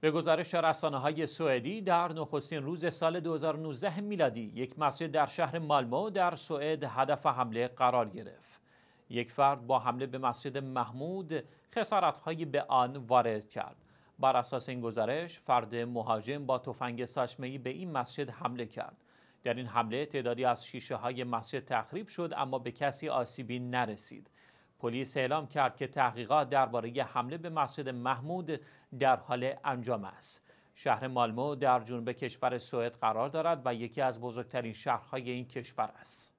به گزارش رسانه های سوئدی در نخستین روز سال 2019 میلادی یک مسجد در شهر مالمو در سوئد هدف حمله قرار گرفت. یک فرد با حمله به مسجد محمود خسارتهایی به آن وارد کرد. بر اساس این گزارش فرد مهاجم با تفنگ ساچمه‌ای به این مسجد حمله کرد. در این حمله تعدادی از شیشه های مسجد تخریب شد اما به کسی آسیبی نرسید. پلیس اعلام کرد که تحقیقات درباره حمله به مسجد محمود در حال انجام است. شهر مالمو در جنوب کشور سوئد قرار دارد و یکی از بزرگترین شهرهای این کشور است.